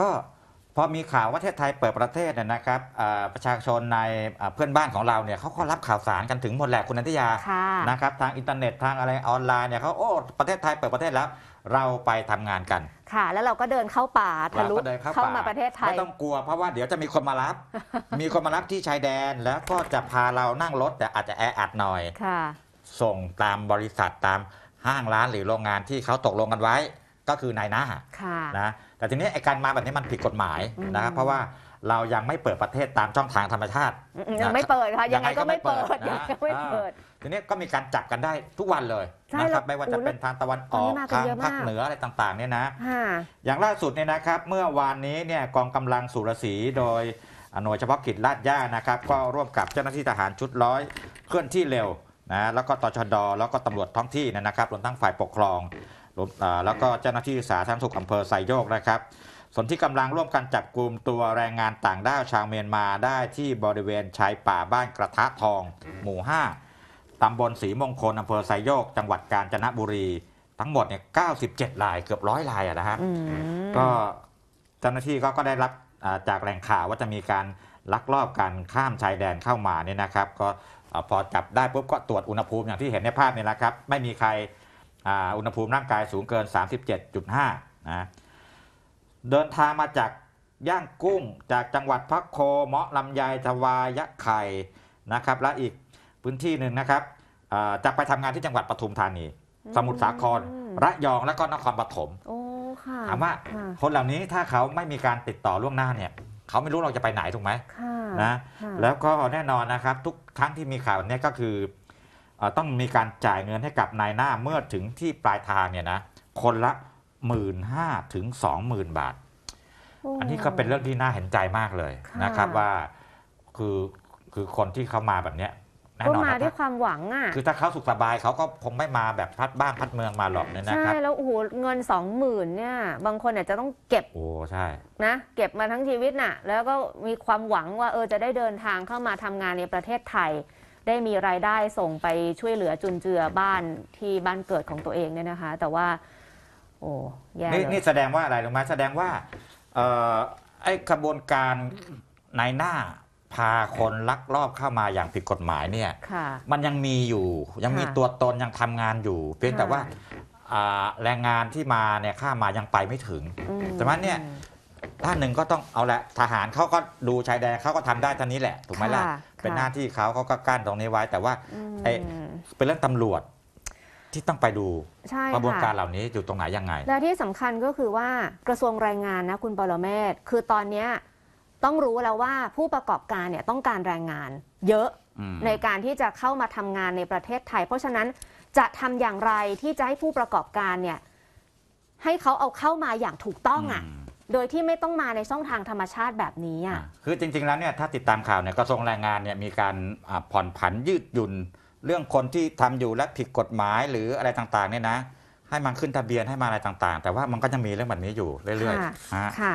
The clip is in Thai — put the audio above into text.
ก็พอมีข่าวว่าประเทศไทยเปิดประเทศเนี่ยนะครับประชาชนในเพื่อนบ้านของเราเนี่ยเขาก็รับข่าวสารกันถึงหมดแหละคุณนันทยาะนะครับทางอินเทอร์เน็ตทางอะไรออนไลน์เนี่ยเขาโอ้ประเทศไทยเปิดประเทศแล้ว เราไปทำงานกัน ค่ะแล้วเราก็เดินเข้าป่าทะลุเเข้ามาประเทศไทยไม่ต้องกลัวเพราะว่าเดี๋ยวจะมีคนมารับมีคนมารับที่ชายแดนแล้วก็จะพาเรานั่งรถแต่อาจจะแออัดหน่อยค่ะส่งตามบริษัทตามห้างร้านหรือโรงงานที่เขาตกลงกันไว้ก็คือนายหน้านะ แต่ทีนี้ไอการมาแบบนี้มันผิดกฎหมายนะครับ เพราะว่าเรายังไม่เปิดประเทศตามช่องทางธรรมชาติยังไม่เปิดค่ะ ยังไงก็ไม่เปิดยังไไม่เปิด ทีนี้ก็มีการจับกันได้ทุกวันเลยนะครับไม่ว่าจะเป็นทางตะวันออกทางภาคเหนืออะไรต่างๆเนี่ยนะอย่างล่าสุดเนี่ยนะครับ เมื่อวานนี้เนี่ยกองกำลังสุรศรีโดยหน่วยเฉพาะกิจ ลาดย่า นะครับ ก็ร่วมกับเจ้าหน้าที่ทหารชุดร้อยเคลื่อนที่เร็วนะ แล้วก็ตชดแล้วก็ตำรวจท้องที่นะครับ รวมทั้งฝ่ายปกครองแล้วก็เจ้าหน้าที่สาธารณสุขอำเภอไซโยกนะครับส่วนที่กำลังร่วมกันจับกลุ่มตัวแรงงานต่างด้าวชาวเมียนมาได้ที่บริเวณชายป่าบ้านกระทะทองหมู่ 5ตำบลศรีมงคลอำเภอไซโยกจังหวัดกาญจนบุรีทั้งหมดเนี่ย97ลายเกือบร้อยลายอะนะฮะก็เจ้าหน้าที่ก็ได้รับจากแหล่งข่าวว่าจะมีการลักลอบการข้ามชายแดนเข้ามาเนี่ยนะครับ ก็พอจับได้ปุ๊บก็ตรวจอุณหภูมิอย่างที่เห็นในภาพนี่แหละครับ ไม่มีใครอุณหภูมิร่างกายสูงเกิน 37.5 นะเดินทางมาจากย่างกุ้ง จากจังหวัดพักโคเมาะลำไยทวายะไข่นะครับ และอีกพื้นที่หนึ่งนะครับจะไปทำงานที่จังหวัดปทุมธานี สมุทรสาคร ระยองและก็นครปฐมถามว่าคนเหล่านี้ถ้าเขาไม่มีการติดต่อล่วงหน้าเนี่ย เขาไม่รู้เราจะไปไหนถูกไหมนะแล้วก็แน่นอนนะครับ ทุกครั้งที่มีข่าวเนี้ยก็คือต้องมีการจ่ายเงินให้กับนายหน้าเมื่อถึงที่ปลายทางเนี่ยนะคนละหมื่นห้าถึงสองหมื่นบาท อันนี้ก็เป็นเรื่องที่น่าเห็นใจมากเลยนะครับว่า คือคือคนที่เขามาแบบเนี้ยแน่นอนมาด้วยความหวังอ่ะคือถ้าเขาสุขสบายเขาก็คงไม่มาแบบพัดบ้านพัดเมืองมาหรอกเนี่ยนะครับใช่แล้วโอ้โหเงินสองหมื่นเนี่ยบางคนอาจจะต้องเก็บโอ้ใช่นะ เก็บมาทั้งชีวิตน่ะแล้วก็มีความหวังว่าเออจะได้เดินทางเข้ามาทำงานในประเทศไทยได้มีรายได้ส่งไปช่วยเหลือจุนเจือบ้านที่บ้านเกิดของตัวเองเนี่ยนะคะ แต่ว่าโอ้แย่ นี่เลยนี่แสดงว่าอะไรลงมาแสดงว่าออไอ้กระบวนการนายหน้าพาคนลักลอบเข้ามาอย่างผิดกฎหมายเนี่ยมันยังมีอยู่ยังมีตัวตนยังทำงานอยู่ เพียงแต่ว่าแรงงานที่มาเนี่ยข้ามายังไปไม่ถึงแต่ว่าเนี่ยด้านหนึ่งก็ต้องเอาละทหารเขาก็ดูชายแดนเขาก็ทำได้ท่านี้แหละถูกไหมล่ะเป็นหน้าที่เขาเขาก็กั้นตรงนี้ไว้แต่ว่าเป็นเรื่องตำรวจที่ต้องไปดูกระบวนการเหล่านี้อยู่ตรงไหนยังไงและที่สำคัญก็คือว่ากระทรวงแรงงานนะคุณปรเมศคือตอนนี้ต้องรู้แล้วว่าผู้ประกอบการเนี่ยต้องการแรงงาน เยอะในการที่จะเข้ามาทำงานในประเทศไทย เพราะฉะนั้นจะทำอย่างไรที่จะให้ผู้ประกอบการเนี่ยให้เขาเอาเข้ามาอย่างถูกต้องอ่ะโดยที่ไม่ต้องมาในช่องทางธรรมชาติแบบนี้อ่ะ คือจริง ๆ แล้วเนี่ยถ้าติดตามข่าวเนี่ยกระทรวงแรงงานเนี่ยมีการผ่อนผันยืดหยุ่น เรื่องคนที่ทำอยู่และผิดกฎหมายหรืออะไรต่างๆเนี่ยนะ ให้มันขึ้นทะเบียนให้มาอะไรต่างๆ แต่ว่ามันก็ยังมีเรื่องแบบนี้อยู่เรื่อยๆค่ะ